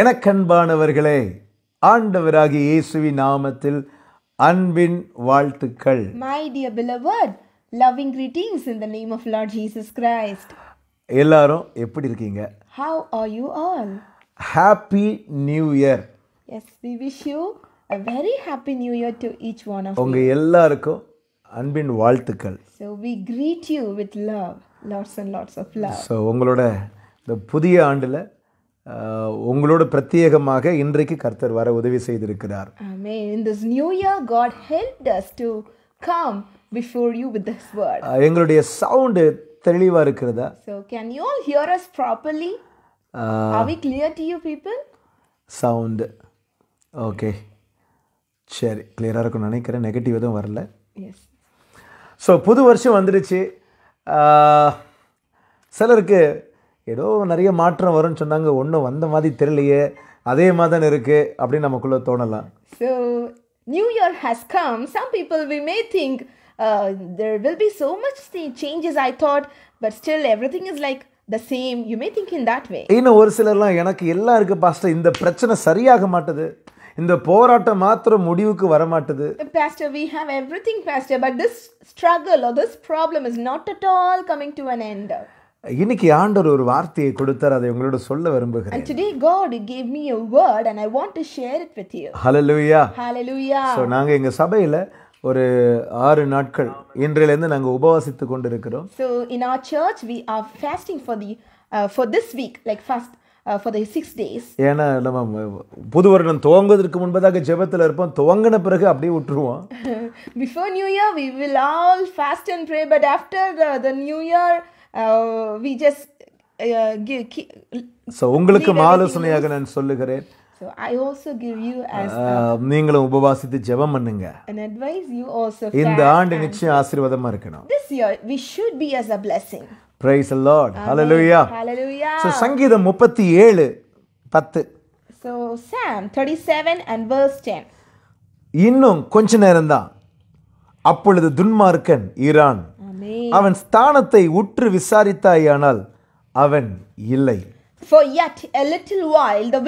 எனக்கன்பானவர்களே ஆண்டவராகி இயேசுவின் நாமத்தில் அன்பின் வாழ்த்துக்கள் my dear believer loving greetings in the name of Lord Jesus Christ எல்லாரும் எப்படி இருக்கீங்க how are you all happy new year as we wish you a very happy new year to each one of உங்க எல்லாருக்கும் அன்பின் வாழ்த்துக்கள் so we greet you with love lots and lots of love so உங்களோட இந்த புதிய ஆண்டுல உங்களோட பிரத்யேகமாக இன்றைக்கு கர்த்தர் வர உதவி செய்திருக்கிறார் எங்களுடைய சவுண்ட் தெளிவாக இருக்கிறதா so can you all hear us properly are we clear to you people okay சரி கிளியராக இருக்கும் நினைக்கிறேன் நெகட்டிவ் எதுவும் வரல எஸ் ஸோ புது வருஷம் வந்துடுச்சு சிலருக்கு ஏதோ நிறைய மாற்றம் வரும்னு சொன்னாங்க ஒன்றும் வந்த மாதிரி தெரியலையே அதே மாதிரி தான் இருக்குது அப்படின்னு நமக்குள்ளே தோணலாம் so new year has come some people we may think there will be so much changes I thought but still everything is like the same you may think in that way இன்னும் ஒரு சிலர்லாம் எனக்கு எல்லாம் pastor இந்த பிரச்சனை சரியாக மாட்டுது இந்த போராட்டம் மாத்திரம் முடிவுக்கு வர மாட்டுது pastor we have everything pastor but this struggle or this problem is not at all coming to an end இன்னைக்கு ஆண்டவர் ஒரு வார்த்தையை கொடுத்தார் அதை உங்களோட சொல்ல விரும்புகிறேன் And today God gave me a word and I want to share it with you. Hallelujah. Hallelujah. So நாங்க எங்க சபையில ஒரு ஆறு நாட்கள் இன்றிலிருந்து நாங்க உபவாசித்துக் கொண்டிருக்கிறோம். So in our church we are fasting for the uh, for this week like fast for the six days ஏன்னா நம்ம புது வருடம் துவங்குவதற்கு முன்பதாக ஜெபத்தில் இருப்போம் துவங்கின பிறகு அப்படியே விட்டுருவோம் before new year we will all fast and pray but after the new year we just so உங்களுக்கு ஆலோசனையாக நான் சொல்லுகிறேன் uh, நீங்களும் உபவாசித்து ஜெபம் பண்ணுங்க uh, இந்த ஆண்டு நிச்சயம் ஆசீர்வாதமா இருக்கணும் Praise the Lord. Hallelujah. Hallelujah. So சங்கீதம் 37 10. So Sam 37 and verse 10. இன்னும் கொஞ்ச நேரம்தான் அப்பொழுது துன்மார்க்கன் ஈரான் அவன் ஸ்தானத்தை உற்று விசாரித்தாயானால் அவன் இல்லை For yet a little while the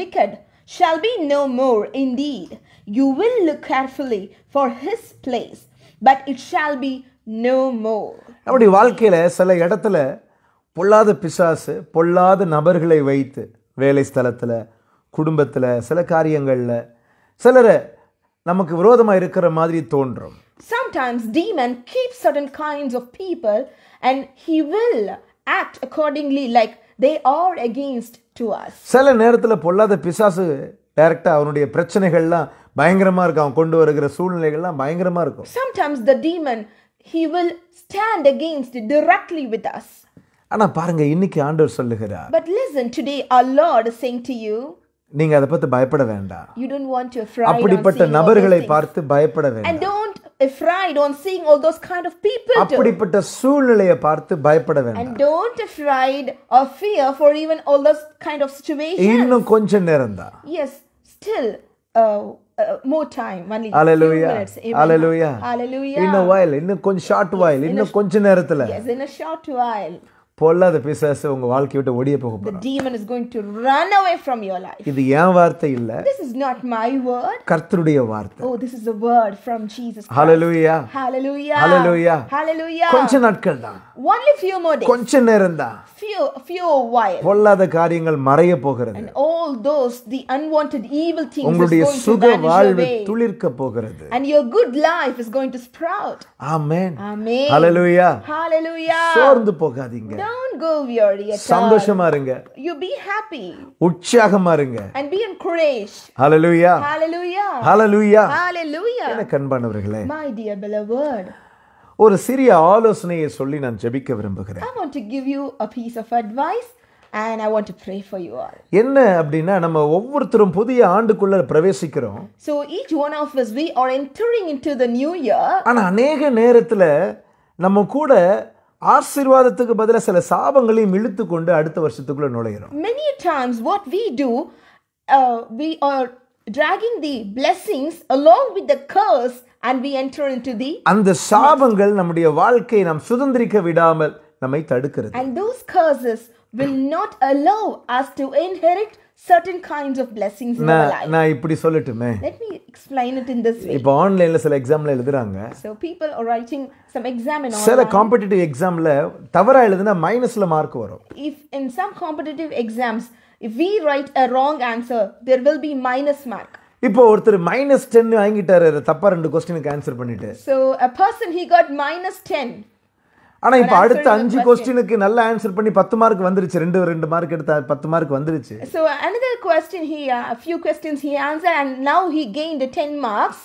wicked shall be no more. Indeed, you will look carefully for his place, but it shall be no more. நம்முடைய வாழ்க்கையில் சில இடத்துல பொல்லாத பிசாசு பொல்லாத நபர்களை வைத்து வேலை ஸ்தலத்தில் குடும்பத்தில் சில காரியங்களில் சிலரை நமக்கு விரோதமாக இருக்கிற மாதிரி தோன்றும் Sometimes demon keeps certain kinds of people and he will act accordingly like they are against to us. சில நேரத்தில் பொல்லாத பிசாசு டைரக்டாக அவனுடைய பிரச்சனைகள்லாம் பயங்கரமாக இருக்கும் அவன் கொண்டு வருகிற சூழ்நிலைகள்லாம் பயங்கரமாக இருக்கும் Sometimes the demon he will stand against directly with us. ஆனா பாருங்க இன்னைக்கு ஆண்டவர் சொல்லுகிறார் But listen today our Lord is saying to you நீங்க அதை பத்தி பயப்பட வேண்டாம் you don't want to afraid அப்படிப்பட்ட நபர்களை பார்த்து பயப்பட வேண்டாம் and afraid on seeing all those kind of people அப்படிப்பட்ட சூழ்நிலையை பார்த்து பயப்பட வேண்டாம் and don't afraid or fear for even all those kind of situations இன்னும் கொஞ்ச நேரம் தான் yes still uh, Uh, more time only hallelujah minutes, hallelujah hallelujah in a while in a short while in, in a, a, sh- a yes in a short while பொல்லாத பிசாசு உங்க வாழ்க்கைய விட்டு ஓடியே போக போறான் the demon is going to run away from your life இது என் வார்த்தை இல்ல this is not my word கர்த்தருடைய வார்த்தை oh this is a word from jesus Christ. hallelujah hallelujah hallelujah hallelujah கொஞ்ச நாட்கள் தான் only few more days கொஞ்ச நேரம் தான் few few while பொல்லாத காரியங்கள் மறைய போகிறது and all those the unwanted evil things உங்களுடைய சுக வாழ்வு துளிர்க்க போகிறது and your good life is going to sprout amen amen hallelujah hallelujah சோர்ந்து போகாதீங்க don't go weary at சந்தோஷமா இருங்க you be happy உற்சாகமா இருங்க and be encouraged hallelujah hallelujah hallelujah hallelujah எனக்கு அன்பானவர்களே my dear beloved ஒரு சிறிய ஆலோசனையை சொல்லி நான் ஜெபிக்க விரும்புகிறேன் I want to give you a piece of advice and I want to pray for you all. என்ன அப்படின்னா நம்ம ஒவ்வொருத்தரும் புதிய ஆண்டுக்குள்ள பிரவேசிக்கிறோம். So each one of us we are entering into the new year. ஆனா அநேக நேரத்துல நம்ம கூட ஆசீர்வாதத்துக்கு பதிலாக சில சாபங்களையும் இழுத்து கொண்டு அடுத்த நுழையிறோம் many times what we do uh, we are dragging the blessings along with the curse and we enter into the அந்த சாபங்கள் நம்முடைய வாழ்க்கையை நாம் சுதந்திரிக்க விடாமல் நம்மை தடுக்கிறது and those curses will not allow us to inherit certain kinds of blessings in our life. நான் இப்படி சொல்லட்டுமே. Let me explain it in this way. இப்போ ஆன்லைன்ல சில எக்ஸாம்ல எழுதுறாங்க. So people are writing some exam in online. சில competitive எக்ஸாம்ல தவறா எழுதுனா மைனஸ்ல மார்க் வரும். If in some competitive exams if we write a wrong answer there will be minus mark. இப்போ ஒருத்தர் மைனஸ் டென் வாங்கிட்டாரு தப்பா ரெண்டு கொஸ்டினுக்கு ஆன்சர் பண்ணிட்டு. So a person he got minus 10. ஆனா இப்போ அடுத்த அஞ்சு கொஸ்டினுக்கு நல்ல ஆன்சர் பண்ணி பத்து மார்க் வந்துருச்சு ரெண்டு ரெண்டு மார்க் எடுத்தா பத்து மார்க் வந்துருச்சு so another question he few questions he answer and now he gain the ten marks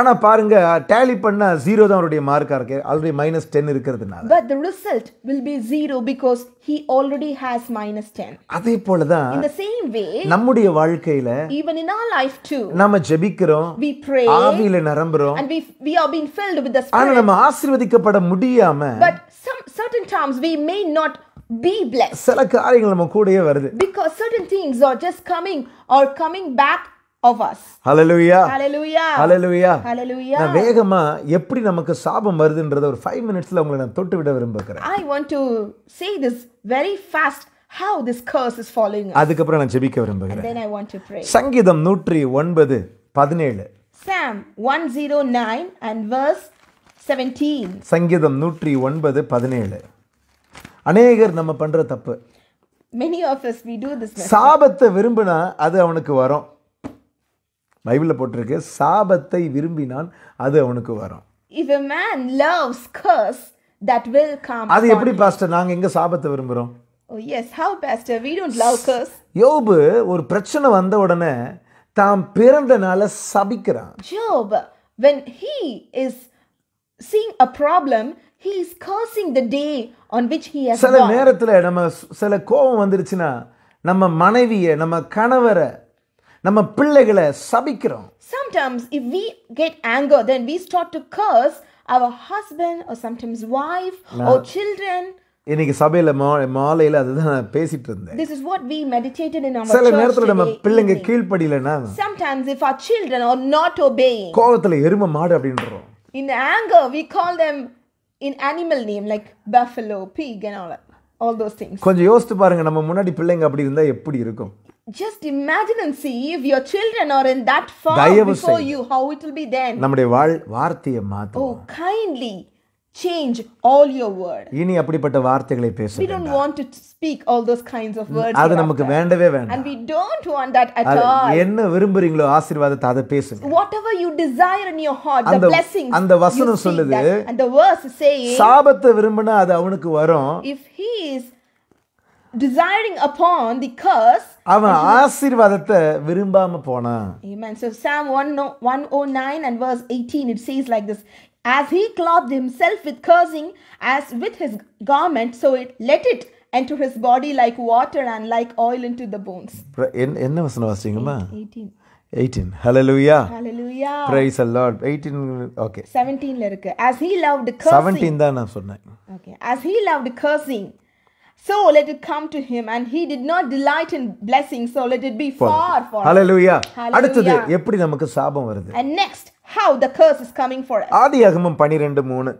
ஆனா பாருங்க டேலி பண்ணா ஜீரோ தான் அவருடைய மார்க்கா இருக்கு ஆல்ரெடி மைனஸ் டென் இருக்கிறதுனால but the result will be zero because he already has minus ten அதே போல தான் இந்த சேம் வே நம்முடைய வாழ்க்கையில even in our life to நம்ம ஜெபிக்கிறோம் வி ப்ரே ஆவியில நிரம்புறோம் and we are being filled with the spirit ஆனா நம்ம ஆசீர்வதிக்கப்பட முடியாம but some certain times we may not be blessed because certain things are just coming or coming back of us hallelujah hallelujah hallelujah hallelujah நான் வேகமா எப்படி நமக்கு சாபம் வருதுன்றத ஒரு 5 மினிட்ஸ்ல உங்களை நான் தொட்டு விட விரும்புகிறேன் i want to say this very fast how this curse is following us அதுக்கு அப்புறம் நான் ஜெபிக்க விரும்புகிறேன் then i want to pray சங்கீதம் 109 17 psalm 109 and verse செவன்டீன் சங்கீதம் நூற்றி ஒன்பது பதினேழு அநேகர் நம்ம பண்ணுற தப்பு many of us we do சாபத்தை விரும்பினா அது அவனுக்கு வரும் பைபிளில் போட்டிருக்கு சாபத்தை விரும்பினான் அது அவனுக்கு வரும் if a man loves curse that will come அது எப்படி பாஸ்டர் நாங்கள் எங்கே சாபத்தை விரும்புகிறோம் oh yes how pastor we don't love curse யோபு ஒரு பிரச்சனை வந்த உடனே தாம் பிறந்தனால சபிக்கிறான் ஜோப் when he is seeing a problem he is cursing the day on which he has சில நேரத்துல நம்ம சில கோபம் வந்துருச்சுனா நம்ம மனைவியை நம்ம கணவரை நம்ம பிள்ளைகளை சபிக்கிறோம் sometimes if we get anger then we start to curse our husband or sometimes wife or children இன்னைக்கு சபையில மாலையில அதுதான் பேசிட்டு இருந்தேன் this is what we meditated in our சில நேரத்துல நம்ம பிள்ளைங்க கீழ்ப்படியலனா sometimes if our children are not obeying கோவத்துல எரும மாடு அப்படின்றோம் in anger, we call them in animal name like buffalo, pig, and all that. All those things. கொஞ்சம் யோசித்து பாருங்க நம்ம முன்னாடி பிள்ளைங்க அப்படி இருந்தா எப்படி இருக்கும் just imagine and see if your children are in that far before you how it will be then நம்முடைய வாழ் வார்த்தையை மாத்துவோம் oh kindly change all your word we don't want to speak all those kinds of words and we don't want that at all என்ன whatever you desire in your heart the blessings you see. and the verse is saying if he is desiring upon the curse அவன் ஆசீர்வாதத்தை விரும்பாம போனான் amen so psalm 109 and verse 18 it says like this as he clothed himself with cursing as with his garment, so it let it enter his body like water and like oil into the bones. என்ன வசனம் வாசிங்கம்மா 18 18 hallelujah hallelujah praise the lord 18 okay 17 ல இருக்கு as he loved cursing 17 தான் நான் okay as he loved cursing so let it come to him and he did not delight in blessing so let it be far for hallelujah அடுத்தது எப்படி நமக்கு சாபம் வருது and next how the curse is coming for us. ஆதியாகமம் 12 3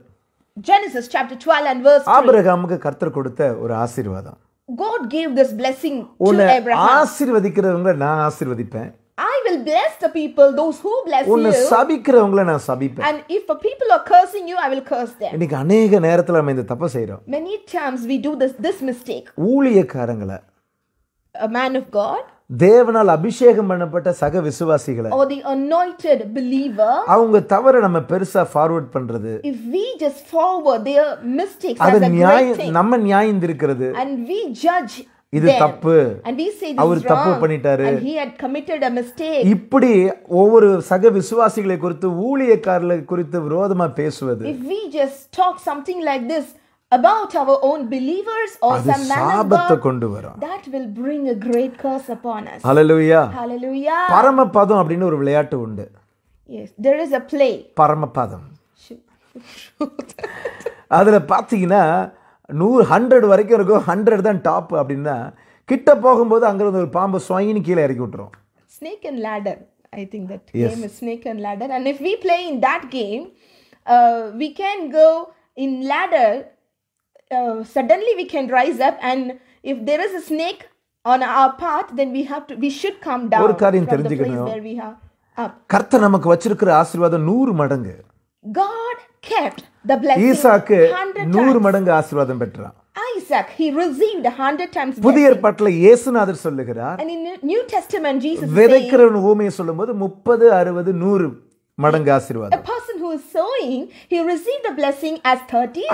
Genesis chapter 12 and verse 3. ஆபிரகாமுக்கு கர்த்தர் கொடுத்த ஒரு ஆசீர்வாதம். God gave this blessing to Abraham. ஆசீர்வதிக்கிறவங்கள நான் ஆசீர்வதிப்பேன். I will bless the people those who bless you. உன்னை சபிக்கிறவங்கள நான் சபிப்பேன். And if the people are cursing you I will curse them. இன்னைக்கு अनेक நேரத்துல நம்ம இந்த தப்பு செய்றோம். Many times we do this this mistake. ஊழியக்காரங்கள a man of God தேவனால் அபிஷேகம் பண்ணப்பட்ட சக விசுவாசிகளை or the anointed believer அவங்க தவற நம்ம பெருசா ஃபார்வர்ட் பண்றது if we just forward their mistakes நம்ம நியாயம் இருக்கிறது and we judge இது தப்பு அவர் தப்பு பண்ணிட்டாரு இப்படி ஒவ்வொரு சக விசுவாசிகளை குறித்து ஊழியக்காரர்களை குறித்து விரோதமா பேசுவது if we just talk something like this about our own believers or அது some man of சாபத்தை God, கொண்டு வரும் that will bring a great curse upon us. Hallelujah Hallelujah. பரமபதம் அப்படின்னு ஒரு விளையாட்டு உண்டு Yes, there is a play. பரமபதம் அதில் பார்த்தீங்கன்னா நூறு ஹண்ட்ரட் வரைக்கும் இருக்கும் ஹண்ட்ரட் தான் டாப் அப்படின்னா கிட்ட போகும்போது அங்கிருந்து ஒரு பாம்பு சுவாயின்னு கீழே இறக்கி விட்டுரும் Snake and ladder. I think that Yes. game is snake and ladder. And if we play in that game, uh, we can go in ladder uh, suddenly we can rise up and if there is a snake on our path then we have to we should come down ஒரு காரியம் தெரிஞ்சுக்கணும் where we கர்த்தர் நமக்கு வச்சிருக்கிற ஆசீர்வாதம் மடங்கு God kept the blessing ஈசாக்கு 100 மடங்கு ஆசீர்வாதம் பெற்றான் Isaac he received 100 times புதிய ஏற்பாட்டில் இயேசுநாதர் சொல்லுகிறார் and in new testament Jesus விதைக்கிறவன் ஊமையை சொல்லும்போது 30 60 100 மடங்கு ஆசீர்வாதம் was sowing, he received a blessing as 30.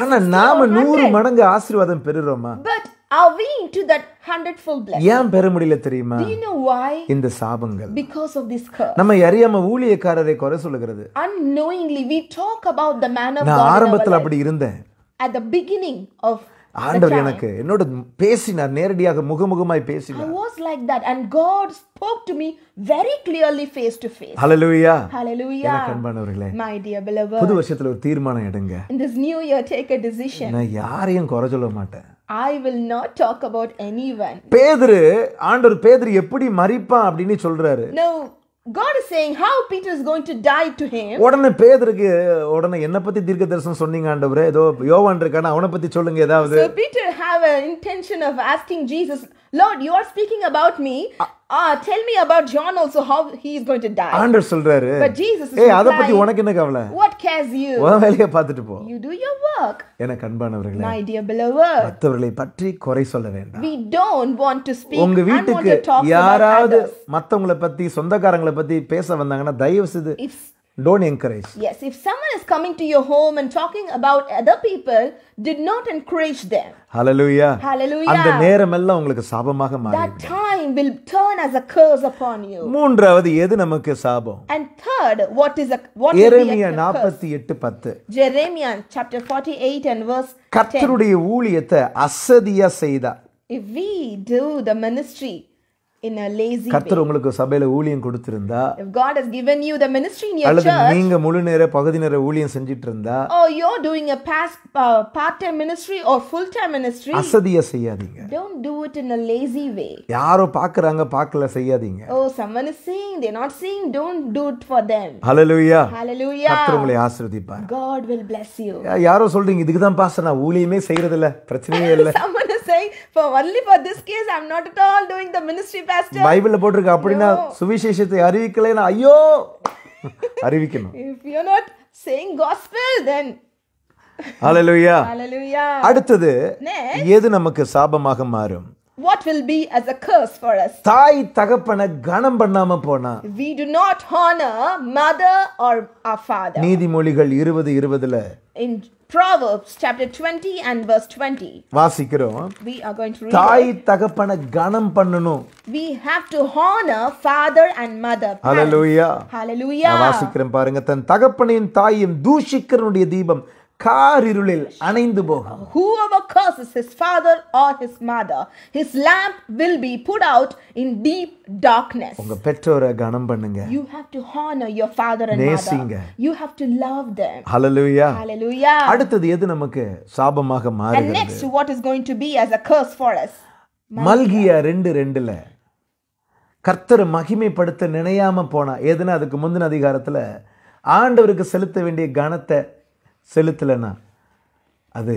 But are we into that hundredfold blessing? Do you know why? In the Sabangal. Because of this curse. Unknowingly, we talk about the man of God. At the beginning of ஆண்டவர் எனக்கு என்னோட பேசினார் நேரடியாக முகமுகமாய் பேசினார் I was like that and God spoke to me very clearly face to face ஹalleluya ஹalleluya எனக்கு அன்பானவர்களே my dear beloved புது வருஷத்துல ஒரு தீர்மானம் எடுங்க in this new year take a decision நான் யாரையும் குறை சொல்ல மாட்டேன் I will not talk about anyone பேதுரு ஆண்டவர் பேதுரு எப்படி மரிப்பான் அப்படினு சொல்றாரு no God is saying how Peter is going to die to him. உடனே பேதுருக்கு உடனே என்ன பத்தி தீர்க்க தரிசனம் சொன்னீங்க ஆண்டவரே ஏதோ யோவான் இருக்கானே அவனை பத்தி சொல்லுங்க ஏதாவது. So Peter have an intention of asking Jesus Lord you are speaking about me ah tell me about John also how he is going to die ஆண்டர் சொல்றாரு பட் ஜீசஸ் ஏய் அத பத்தி உனக்கு என்ன கவலை வாட் கேர்ஸ் யூ உன் வேலைய பாத்துட்டு போ யூ டு யுவர் வர்க் என கண்பானவர்களே மை டியர் பிலவர் மற்றவர்களை பற்றி குறை சொல்ல வேண்டாம் we don't want to speak உங்க வீட்டுக்கு யாராவது மத்தவங்கள பத்தி சொந்தக்காரங்கள பத்தி பேச வந்தாங்கன்னா தயவு செய்து Don't encourage. Yes, if someone is coming to your home and talking about other people, did not encourage them. Hallelujah. Hallelujah. அந்த நேரம் எல்லாம் உங்களுக்கு சாபமாக மாறும். That time will turn as a curse upon you. மூன்றாவது எது நமக்கு சாபம்? And third, what is a what a curse? Jeremiah chapter 48 and verse 10. கர்த்தருடைய ஊழியத்தை அசதியா செய்தா. If we do the ministry in a lazy கர்த்தர் உங்களுக்கு சபையில ஊழியம் கொடுத்திருந்தா if god has given you the ministry in your அல்லது church நீங்க முழு நேர பகுதி நேர ஊழியம் செஞ்சிட்டு இருந்தா or you're doing a past, uh, part time ministry or full time ministry அசதியா செய்யாதீங்க don't do it in a lazy way யாரோ பாக்குறாங்க பார்க்கல செய்யாதீங்க oh someone is seeing they're not seeing don't do it for them hallelujah hallelujah கர்த்தர் உங்களை ஆசீர்வதிப்பார் god will bless you யாரோ சொல்றீங்க இதுக்கு தான் பாஸ்டர் நான் ஊழியமே செய்யறது இல்ல பிரச்சனையே இல்ல someone is saying for only for this case i'm not at all doing the ministry pastor பைபிள்ல போட்டிருக்கு அப்படின்னா சுவிசேஷத்தை அறிவிக்கலைன்னா ஐயோ அறிவிக்கணும் if you not saying gospel then ஹalleluya ஹalleluya அடுத்தது எது நமக்கு சாபமாக மாறும் what will be as a curse for us தாய் கணம் பண்ணாம போனா we do not honor mother or our father நீதிமொழிகள் 20 20ல in proverbs chapter 20 and verse 20 வாசிக்கிறோம் we are going to read தாய் கணம் பண்ணனும் we have to honor father and mother hallelujah hallelujah வாசிக்கிறேன் பாருங்க தன் தகப்பனையும் தாயையும் தூஷிக்கிறவனுடைய தீபம் காரிருளில் அணைந்து போகும் whoever curses his father or his mother his lamp will be put out in deep darkness உங்க பெற்றோரை கனம் பண்ணுங்க you have to honor your father and நேசிங்க. mother you have to love them hallelujah hallelujah அடுத்தது எது நமக்கு சாபமாக and next what is going to be as a curse for us மல்கியா 2 ரெண்டுல கர்த்தர் மகிமைப்படுத்த நினையாம போனா ஏதுன்னா அதுக்கு முந்தின அதிகாரத்துல ஆண்டவருக்கு செலுத்த வேண்டிய கனத்தை செலுத்தலைன்னா அது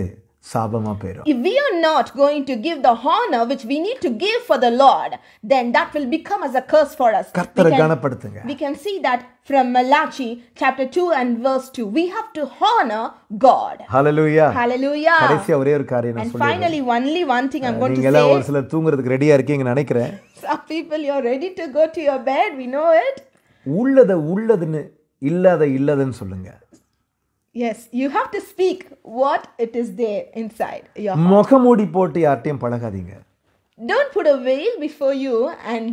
சாபமாக போயிடும் If we are not going to give the honor which we need to give for the Lord, then that will become as a curse for us. கர்த்தரை கனப்படுத்துங்க. We can see that from Malachi chapter 2 and verse 2. We have to honor God. Hallelujah. Hallelujah. கடைசியா ஒரே ஒரு காரியம் நான் சொல்றேன். And finally only one thing I'm going to say. நீங்க எல்லாம் ஒரு சிலர் தூங்குறதுக்கு ரெடியா இருக்கீங்க நினைக்கிறேன். Some people you are ready to go to your bed. We know it. உள்ளத உள்ளதுன்னு இல்லாத இல்லாதன்னு சொல்லுங்க yes you have to speak what it is there inside your முகமூடி போட்டு யார்ட்டையும் பழகாதீங்க டோன்ட் புட் அ வெயில் பிஃபோர் யூ அண்ட்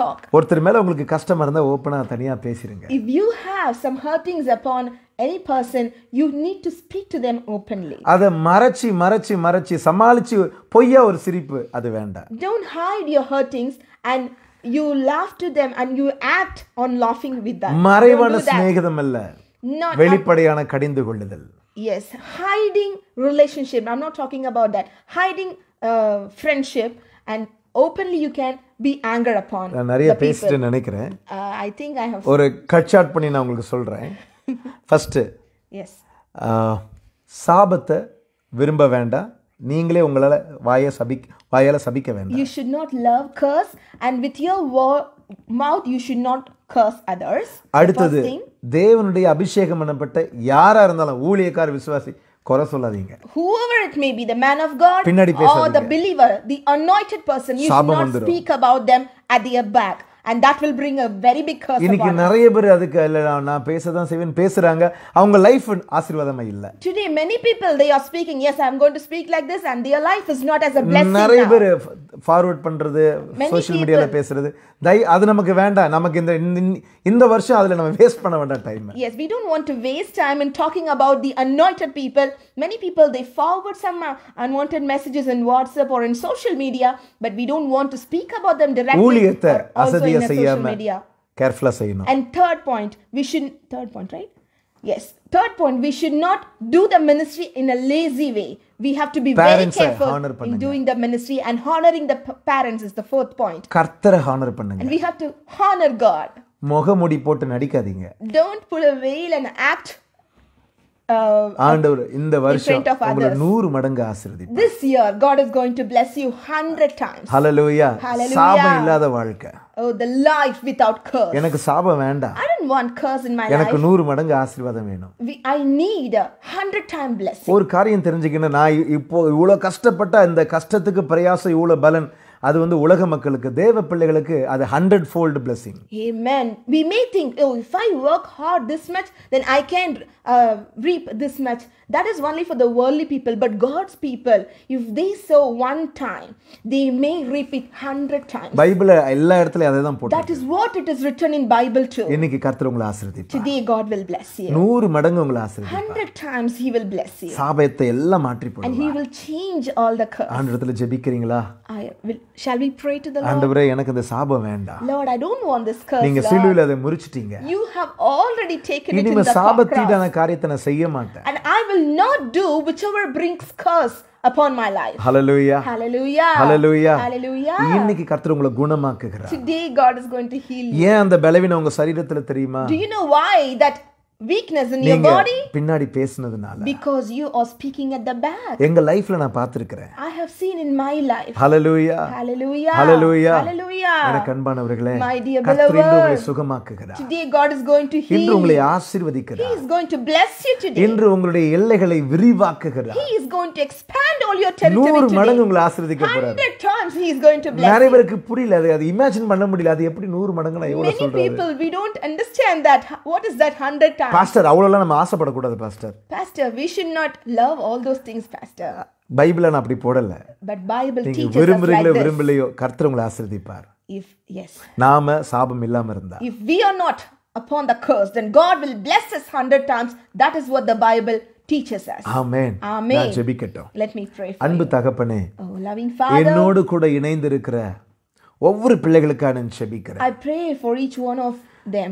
டாக் ஒருத்தர் மேல உங்களுக்கு கஷ்டமா இருந்தா ஓபனா தனியா பேசிருங்க if you have some hurtings upon any person you need to speak to them openly அத மறைச்சி மறைச்சி மறைச்சி சமாளிச்சு பொய்யா ஒரு சிரிப்பு அது வேண்டாம் don't hide your hurtings and you laugh to them and you act on லாஃபிங் வித் தட் மறைவான ஸ்நேகிதம் இல்லை not வெளிப்படையான கடிந்து கொள்ளுதல் yes hiding relationship I'm not talking about that hiding friendship and openly you can be anger upon நான் நிறைய பேசிட்டு நினைக்கிறேன் ஐ திங்க் ஐ ஹவ் ஒரு கட் ஷார்ட் பண்ணி நான் உங்களுக்கு சொல்கிறேன் ஃபஸ்ட்டு எஸ் சாபத்தை விரும்ப வேண்டாம் நீங்களே உங்களால் வாயை சபிக் வாயால் சபிக்க வேண்டாம் you should not love curse and with your mouth you should not curse others அடுத்தது தேவனுடைய அபிஷேகம் பண்ணப்பட்ட யாரா இருந்தாலும் ஊழியக்கார விசுவாசி குறை சொல்லாதீங்க whoever it may be the man of god பின்னாடி பேசாதீங்க or the believer the anointed person you should not speak about them at their back and that will bring a very big curse இன்னைக்கு நிறைய பேர் அதுக்கு இல்ல நான் பேச தான் செய்வேன் பேசுறாங்க அவங்க லைஃப் ஆசீர்வாதமா இல்ல today many people they are speaking yes i am going to speak like this and their life is not as a blessing நிறைய பேர் ஃபார்வர்ட் பண்றது சோஷியல் மீடியால பேசுறது தை அது நமக்கு வேண்டாம் நமக்கு இந்த இந்த வருஷம் அதுல நம்ம வேஸ்ட் பண்ண வேண்டாம் time yes we don't want to waste time in talking about the anointed people many people they forward some unwanted messages in whatsapp or in social media but we don't want to speak about them directly ஊழியத்தை அசதி കാര്യ ചെയ്യാമ careful ചെയ്യണം and third point we should third point right yes third point we should not do the ministry in a lazy way we have to be very careful in doing the ministry and honoring the parents is the fourth point கர்த்தரை honor பண்ணுங்க and we have to honor god முகமுடி போட்டு நடிக்காதீங்க don't put a veil and act Uh, ஆண்டவர் இந்த வருஷம் உங்களை நூறு மடங்கு ஆசீர்வதி this year god is going to bless you 100 times hallelujah சாபம் இல்லாத வாழ்க்கை oh the life without curse எனக்கு சாபம் வேண்டாம் i don't want curse in my life எனக்கு நூறு மடங்கு ஆசீர்வாதம் வேணும் ஐ need a 100 time blessing ஒரு காரியம் தெரிஞ்சுக்கணும் நான் இப்போ இவ்வளவு கஷ்டப்பட்ட இந்த கஷ்டத்துக்கு பிரயாசம் இவ்வளவு பலன் அது வந்து உலக மக்களுக்கு தேவ பிள்ளைகளுக்கு அது hundred fold blessing Amen. We may think, oh, if I work hard this much, then I can uh, reap this much. That is only for the worldly people, but God's people, if they sow one time, they may reap it hundred times. Bible எல்லா இடத்துலயும் அதை தான் போட்டு That is what it is written in Bible too. இன்னைக்கு கர்த்தர் உங்களை ஆசீர்வதிப்பார். Today God will bless you. 100 மடங்கு உங்களை ஆசீர்வதிப்பார். 100 times he will bless you. சாபத்தை எல்லாம் மாற்றி போடுவார். And he will change all the curse. ஆண்டவரத்துல ஜெபிக்கிறீங்களா? I will Shall we pray to the Lord? ஆண்டவரே எனக்கு இந்த சாபம் வேண்டாம். Lord, I don't want this curse. நீங்க சிலுவையில அதை முறிச்சிட்டீங்க. You have already taken it in the cross. சாபத்தீடான காரியத்தை நான் செய்ய மாட்டேன். And I will not do whichever brings curse upon my life. Hallelujah. Hallelujah. Hallelujah. Hallelujah. இன்னைக்கு கர்த்தர் உங்களை குணமாக்குகிறார். Today God is going to heal you. ஏன் அந்த பலவீனம் உங்க சரீரத்துல தெரியுமா? Do you know why that weakness in your body பின்னாடி பேசுனதுனால because you are speaking at the back எங்க லைஃப்ல நான் i have seen in my life hallelujah hallelujah hallelujah hallelujah my dear beloved உங்களை சுகமாக்குகிறார் today god is going to heal இன்று உங்களை ஆசீர்வதிக்கிறார் he is going to bless you today இன்று உங்களுடைய எல்லைகளை விரிவாக்குகிறார் he is going to expand all your territory 100 மடங்கு உங்களை ஆசீர்வதிக்க போறார் 100 times he is going to bless நிறைய பேருக்கு புரியல அது அது இமேஜின் பண்ண முடியல அது எப்படி 100 மடங்கு நான் எவ்வளவு சொல்றேன் many people we don't understand that what is that 100 pastor அவ்வளோலாம் நம்ம ஆசைப்படக்கூடாது pastor pastor we should not love all those things pastor பைபிளை நான் அப்படி போடல பட் பைபிள் நீங்க விரும்புறீங்களோ விரும்பலையோ கர்த்தர் உங்களை ஆசீர்வதிப்பார் இஃப் எஸ் நாம சாபம் இல்லாம இருந்தா if we are not upon the curse then God will bless us 100 times that is what the Bible teaches us amen amen நான் ஜெபிக்கட்டும் let me pray for அன்பு தகப்பனே oh loving father என்னோடு கூட இணைந்து இருக்கிற ஒவ்வொரு பிள்ளைகளுக்காக ஜெபிக்கிறேன் i pray for each one of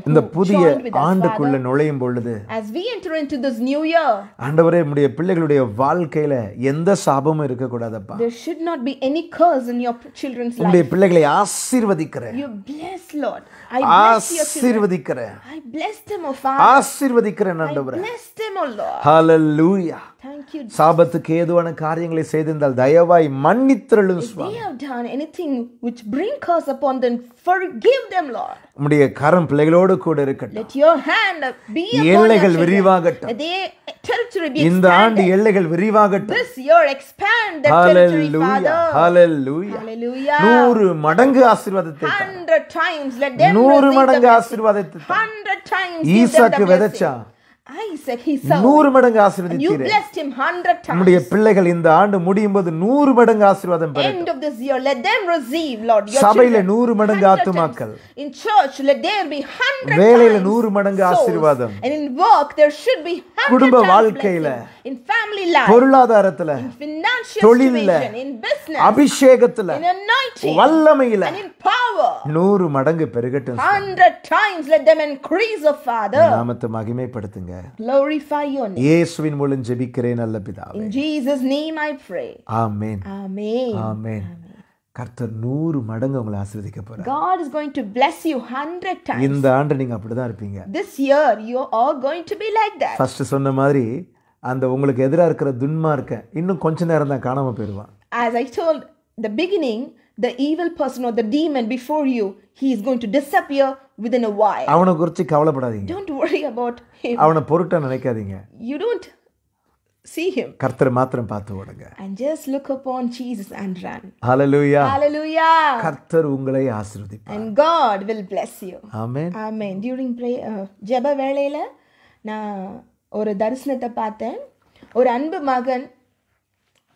இந்த புதிய ஆண்டுக்குள்ள நுழையும் பொழுது as we enter into this new year ஆண்டவரே நம்முடைய பிள்ளைகளுடைய வாழ்க்கையில எந்த சாபமும் இருக்க கூடாதப்பா there should not be any curse in your children's life உங்களுடைய பிள்ளைகளை ஆசீர்வதிக்கிறேன் you bless lord i bless your children i bless them oh father ஆசீர்வதிக்கிறேன் ஆண்டவரே i bless them oh lord hallelujah சாபத்துக்கு ஏதுவான காரியங்களை செய்திருந்தால் தயவாய் மன்னித்திரளும் சுவாமி have done anything which bring curse upon them forgive them lord உம்முடைய கரம் பிள்ளைகளோடு கூட இருக்கட்டும் let your hand be upon எல்லைகள் விரிவாகட்டும் they territory be இந்த ஆண்டு எல்லைகள் விரிவாகட்டும் this year expand the territory father hallelujah hallelujah 100 மடங்கு ஆசீர்வாதத்தை 100 times let them 100 மடங்கு ஆசீர்வாதத்தை 100 times ஈசாக்கு விதைச்சான் நூறு மடங்கு ஆசீர்வதித்தீர் நம்முடைய பிள்ளைகள் இந்த ஆண்டு முடியும்போது நூறு மடங்கு ஆசீர்வாதம் சபையில நூறு மடங்கு ஆத்துமாக்கள் இன் சர்ச் வேலையில நூறு மடங்கு ஆசீர்வாதம் குடும்ப வாழ்க்கையில பொருளாதாரத்துல தொழில அபிஷேகத்துல வல்லமையில நூறு மடங்கு பெருகட்டும் நாமத்தை மகிமைப்படுத்துங்க glorify your name ஜெபிக்கிறேன் நல்ல பிதாவே in jesus name i pray amen amen amen கர்த்தர் நூறு மடங்கு உங்களை ஆசீர்வதிக்க போறார் God is going to bless you 100 times இந்த ஆண்டு நீங்க அப்படி தான் இருப்பீங்க This year you are going to be like that First, சொன்ன மாதிரி அந்த உங்களுக்கு எதிராக இருக்கிற துன்மார்க்க இன்னும் கொஞ்ச நேரம் தான் காணாம போயிடுவான் As I told the beginning the evil person or the demon before you he is going to disappear within a while அவனை குறித்து கவலைப்படாதீங்க don't worry about him avana porutta நினைக்காதீங்க you don't see him கர்த்தர் மாத்திரம் பார்த்து ஓடுங்க and just look upon jesus and run hallelujah hallelujah கர்த்தர் உங்களை ஆசீர்வதிப்பார் and god will bless you amen amen during prayer ஜெப வேளையில நான் ஒரு தரிசனத்தை பார்த்தேன் ஒரு அன்பு மகன்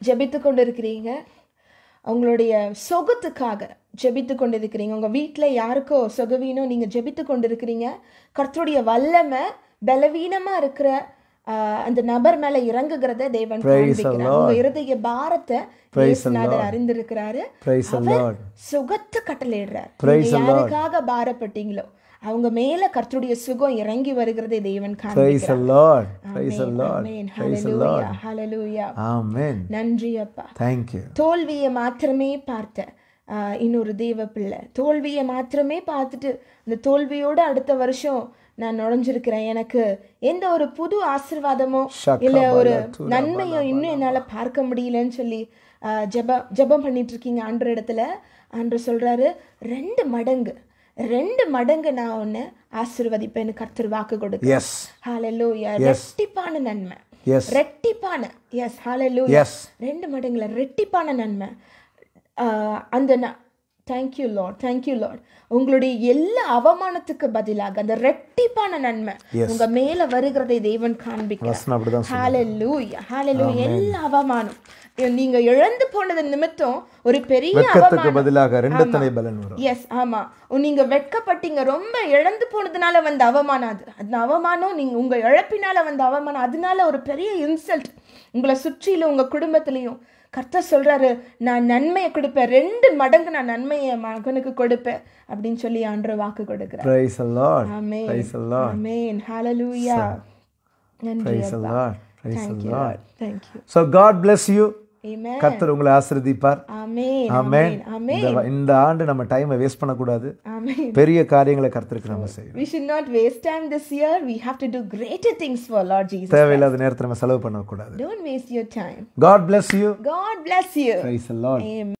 ஜெபித்து கொண்டிருக்கிறீங்க உங்களுடைய சொகத்துக்காக ஜெபித்து கொண்டிருக்கிறீங்க உங்கள் வீட்டில் யாருக்கோ சொகவீனோ நீங்கள் ஜெபித்து கொண்டிருக்கிறீங்க கர்த்தருடைய வல்லமை பலவீனமாக இருக்கிற அந்த நபர் மேல இறங்குகிறத தேவன் உங்க இருதய பாரத்தை அறிந்திருக்கிறாரு சுகத்தை கட்டளையிடுறாரு யாருக்காக பாரப்பட்டீங்களோ அவங்க மேல கர்த்தருடைய சுகம் இறங்கி வருகிறது தேவன் நன்றி அப்பா यू தோல்வியை மாத்திரமே பார்த்த இன்னொரு தேவ பிள்ளை தோல்வியை மாத்திரமே பார்த்துட்டு அந்த தோல்வியோட அடுத்த வருஷம் நான் நுழைஞ்சிருக்கிறேன் எனக்கு எந்த ஒரு புது ஆசிர்வாதமோ இல்லை ஒரு நன்மையோ இன்னும் என்னால் பார்க்க முடியலன்னு சொல்லி ஜப ஜபம் பண்ணிட்டு இருக்கீங்க அன்ற இடத்துல அன்று சொல்றாரு ரெண்டு மடங்கு ரெண்டு மடங்கு நான் ஒன்று ஆசிர்வதிப்பேன்னு கர்த்தர் வாக்கு கொடுக்க ரெட்டிப்பான நன்மை எஸ் ரெட்டிப்பான எஸ் ரெண்டு மடங்குல ரெட்டிப்பான நன்மை அந்த தேங்க்யூ லார்ட் தேங்க்யூ லார்ட் உங்களுடைய எல்லா அவமானத்துக்கு பதிலாக அந்த ரெட்டிப்பான நன்மை உங்க மேல வருகிறதை தேவன் காண்பிக்கிறார் ஹalleluya ஹalleluya எல்லா அவமானம் நீங்க இழந்து போனது நிமித்தம் ஒரு பெரிய வெட்கத்துக்கு பதிலாக ரெண்டு பலன் வரும் எஸ் ஆமா நீங்க வெட்கப்பட்டீங்க ரொம்ப இழந்து போனதுனால வந்த அவமானம் அது அந்த அவமானம் நீங்க உங்க இழப்பினால வந்த அவமானம் அதனால ஒரு பெரிய இன்சல்ட் உங்களை சுற்றிலும் உங்க குடும்பத்திலையும் கர்த்தர் சொல்றாரு நான் நன்மையை கொடுப்பேன் ரெண்டு மடங்கு நான் நன்மையை மகனுக்கு கொடுப்பேன் அப்படின்னு சொல்லி ஆண்டு வாக்கு கொடுக்கிறேன் நன்றி so god bless you கர்த்தர் உங்களை ஆசிரதிப்பார் இந்த ஆண்டு நம்ம டைமை வேஸ்ட் பண்ணக்கூடாது பெரிய காரியங்களை கர்த்தருக்கு நம்ம செய்யணும் we should not waste time this year we have to do greater things for lord jesus தேவையில்லாத நேரத்தை நம்ம செலவு பண்ண கூடாது don't waste your time god bless you god bless you praise the lord amen